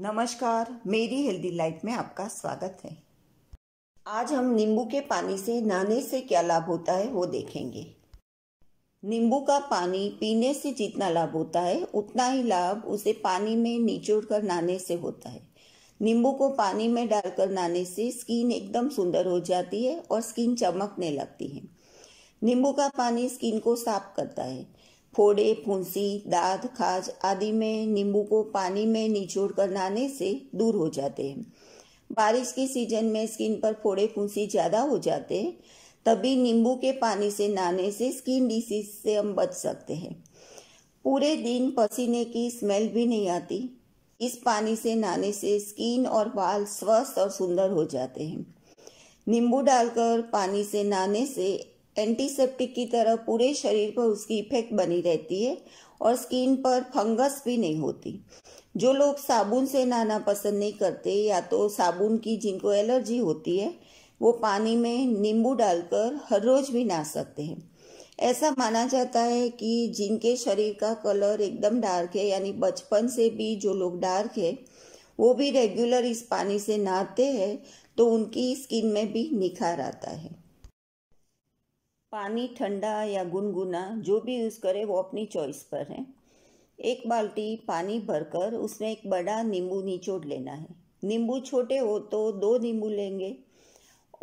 नमस्कार मेरी healthy life में आपका स्वागत है आज हम नींबू के पानी से नहाने से क्या लाभ होता है वो देखेंगे नींबू का पानी पीने से जितना लाभ होता है उतना ही लाभ उसे पानी में निचोड़ कर नहाने से होता है नींबू को पानी में डालकर नहाने से स्किन एकदम सुंदर हो जाती है और स्किन चमकने लगती है नींबू का पानी स्किन को साफ करता है फोड़े फुंसी दाद खाज आदि में नींबू को पानी में निचोड़ कर नहाने से दूर हो जाते हैं बारिश के सीजन में स्किन पर फोड़े फुंसी ज़्यादा हो जाते हैं तभी नींबू के पानी से नहाने से स्किन डिसीज से हम बच सकते हैं पूरे दिन पसीने की स्मेल भी नहीं आती इस पानी से नहाने से स्किन और बाल स्वस्थ और सुंदर हो जाते हैं नींबू डालकर पानी से नहाने से एंटीसेप्टिक की तरह पूरे शरीर पर उसकी इफेक्ट बनी रहती है और स्किन पर फंगस भी नहीं होती जो लोग साबुन से नहाना पसंद नहीं करते या तो साबुन की जिनको एलर्जी होती है वो पानी में नींबू डालकर हर रोज भी नहा सकते हैं ऐसा माना जाता है कि जिनके शरीर का कलर एकदम डार्क है यानी बचपन से भी जो लोग डार्क है वो भी रेगुलर इस पानी से नहाते हैं तो उनकी स्किन में भी निखार आता है पानी ठंडा या गुनगुना जो भी यूज़ करे वो अपनी चॉइस पर है एक बाल्टी पानी भरकर उसमें एक बड़ा नींबू निचोड़ लेना है नींबू छोटे हो तो दो नींबू लेंगे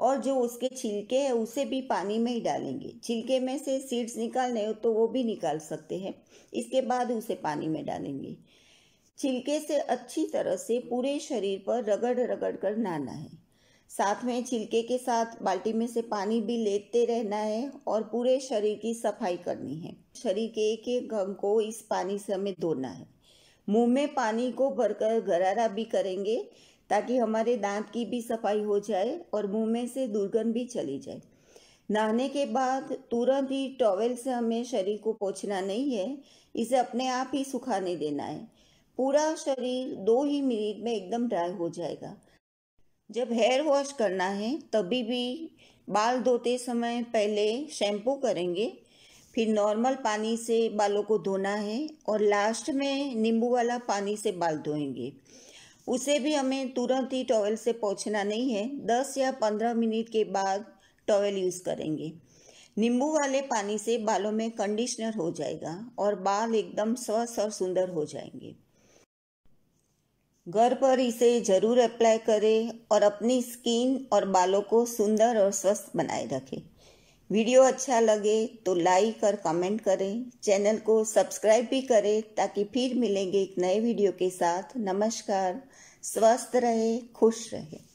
और जो उसके छिलके हैं उसे भी पानी में ही डालेंगे छिलके में से सीड्स निकालने हो तो वो भी निकाल सकते हैं इसके बाद उसे पानी में डालेंगे छिलके से अच्छी तरह से पूरे शरीर पर रगड़ रगड़ कर नहाना है साथ में छिलके के साथ बाल्टी में से पानी भी लेते रहना है और पूरे शरीर की सफाई करनी है शरीर के एक एक घंग को इस पानी से हमें धोना है मुंह में पानी को भरकर गरारा भी करेंगे ताकि हमारे दांत की भी सफाई हो जाए और मुंह में से दुर्गंध भी चली जाए नहाने के बाद तुरंत ही टॉवेल से हमें शरीर को पोछना नहीं है इसे अपने आप ही सुखाने देना है पूरा शरीर दो ही मिनट में एकदम ड्राई हो जाएगा जब हेयर वॉश करना है तभी भी बाल धोते समय पहले शैम्पू करेंगे फिर नॉर्मल पानी से बालों को धोना है और लास्ट में नींबू वाला पानी से बाल धोएंगे उसे भी हमें तुरंत ही टॉवेल से पहुँचना नहीं है दस या पंद्रह मिनट के बाद टॉवेल यूज़ करेंगे नींबू वाले पानी से बालों में कंडीशनर हो जाएगा और बाल एकदम स्वस्थ और सुंदर हो जाएंगे घर पर इसे जरूर अप्लाई करें और अपनी स्किन और बालों को सुंदर और स्वस्थ बनाए रखें वीडियो अच्छा लगे तो लाइक और कमेंट करें चैनल को सब्सक्राइब भी करें ताकि फिर मिलेंगे एक नए वीडियो के साथ नमस्कार स्वस्थ रहे खुश रहे